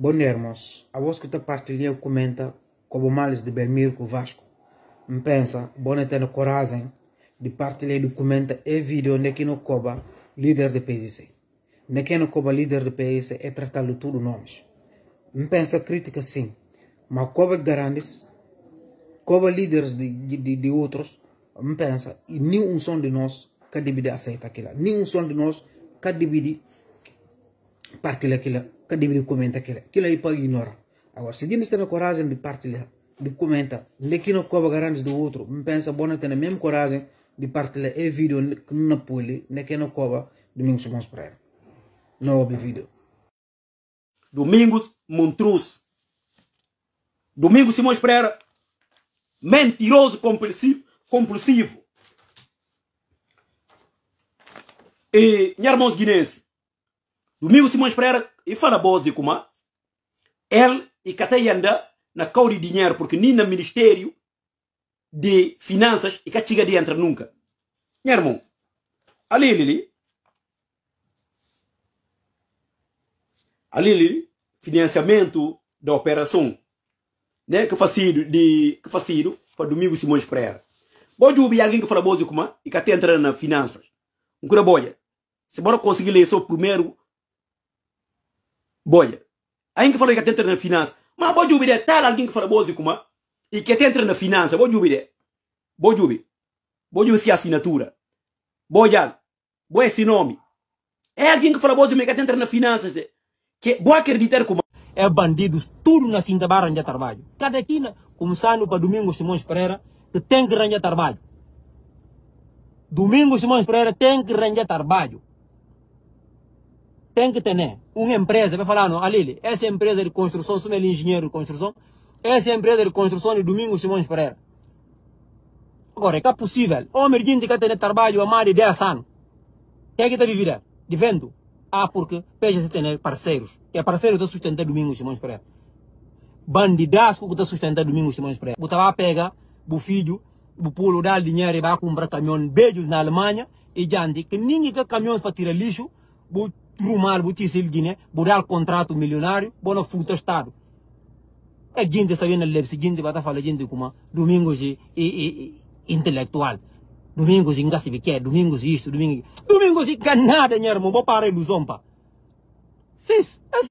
Bom irmãos. A voz que te partilhei comenta como males de Belmiro com Vasco. Me pensa, bom ter coragem de partilhar e e vídeo onde que no Coba, líder de PSC. Onde que no Coba, líder do PSC, é tratado tudo nomes. Me pensa crítica sim, mas Coba grandes, Coba líderes de, de, de, outros, me pensa, e nenhum som de nós que deve aceitar aquilo. Nenhum som de nós que deve partilhar aquilo que kadibna aquilo. kile aí pode ignora agora se tem a coragem de partilhar de comentar lequino cobra garante do outro me pensa bom, tendo a mesma coragem de partilhar e vídeo que não apoia naquela né, cobra domingos somos para ela não houve vídeo Domingos Montruz Domingo Simões Pereira, mentiroso compulsivo, compulsivo. E, minha irmãos guinenses, Domingo Simões Pereira ifana bozi kuma el ikata yanda na kauri dinheiro porque nem na ministério de finanças e de entra nunca minha ali ali ali ali financiamento da operação né que facido de que facido para domingo Simões Pereira pode ouvir alguém que fala bozi kuma e que entra na finanças um cura bolha se bora conseguir ler o primeiro boya que falo entra na finança. mas bo jubi tá tal alguém que fala bozi kuma entra na finance bo jubi de bo jubi bo jubi si assinatura já boa esse nome é alguém que fala bozi me entra na finanças de que vou acreditar como é bandidos tudo na cinta barra de trabalho cada quina começando para domingo Simões Pereira que tem que arranjar trabalho Domingos Simões Pereira tem que arranjar trabalho tem que ter né? uma empresa para falar, ah, não, Alili, essa é empresa de construção, sou ele é engenheiro de construção, essa é empresa de construção de Domingos Simões Pereira. Agora, é possível, homem gente que tem trabalho há mais de 10 anos, tem que ter vivido de vendo. Ah, porque PGC tem né, parceiros, que é parceiro que domingo Domingos Simões Pereira. Bandidasco que domingo Domingos Simões Pereira. Botava pega, o filho, o pulo, dar dinheiro e vai comprar caminhão, beijos na Alemanha, e diante, que ninguém quer caminhões para tirar lixo, bu trumar butisili guiné, bural contrato milionário bona futa estado é gente está vendo leve seguinte bata falando gente como domingos e, e, e intelectual domingos inga se quer domingos isto domingos domingos e ganada nyarmo bo para ilusão pa sis